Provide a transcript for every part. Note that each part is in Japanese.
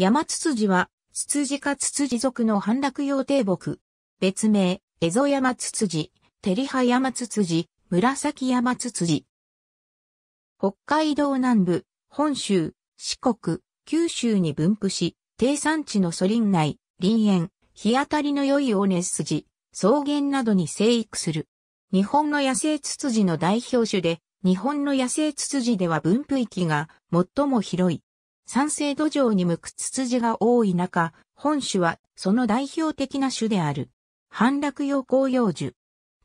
山ツツジは、ツツジかツツジ族の反落用低木。別名、エゾ山マツツジ、テリハ山マツツジ、紫山マツツジ。北海道南部、本州、四国、九州に分布し、低山地のソリン内、林園、日当たりの良いオネス筋、草原などに生育する。日本の野生ツツジの代表種で、日本の野生ツツジでは分布域が最も広い。酸性土壌に向くツツジが多い中、本種はその代表的な種である。反落葉紅葉樹。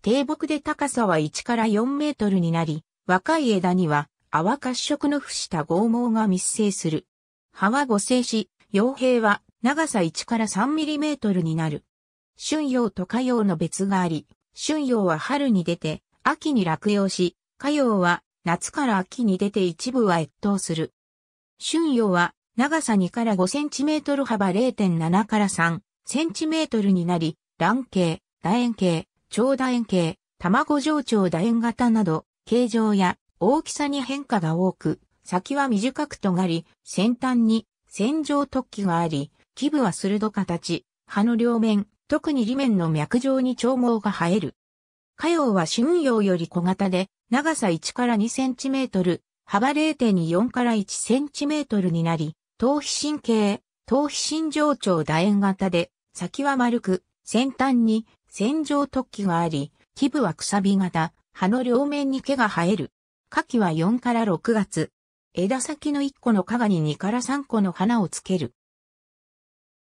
低木で高さは1から4メートルになり、若い枝には泡褐色の伏した剛毛が密生する。葉は五星し、葉柄は長さ1から3ミリメートルになる。春葉と花葉の別があり、春葉は春に出て、秋に落葉し、花葉は夏から秋に出て一部は越冬する。春葉は長さ2から5センチメートル幅0.7から3センチメートルになり、卵形、楕円形、長楕円形、卵状長楕円型など、形状や大きさに変化が多く、先は短く尖り、先端に線状突起があり、基部は鋭形、葉の両面、特に裏面の脈状に長毛が生える。花葉は春葉より小型で、長さ1から2センチメートル、幅0.4から1センチメートルになり、頭皮神経、頭皮神情長楕円型で、先は丸く、先端に線状突起があり、基部はくさび型、葉の両面に毛が生える。夏季は4から6月。枝先の1個の賀に2から3個の花をつける。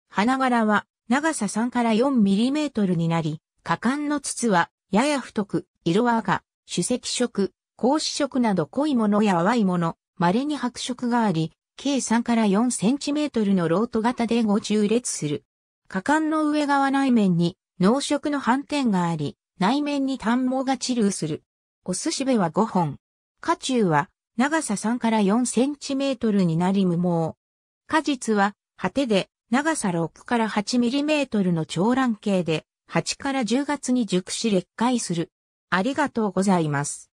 花柄は長さ3から4ミリメートルになり、花敢の筒はやや太く、色は赤、主石色、格子色など濃いものや淡いもの、稀に白色があり、計3から4センチメートルのロート型で5中列する。果敢の上側内面に濃色の斑点があり、内面に短毛が散流する。お寿司べは5本。下中は長さ3から4センチメートルになり無毛。果実は果てで長さ6から8ミリメートルの長卵形で8から10月に熟し劣化する。ありがとうございます。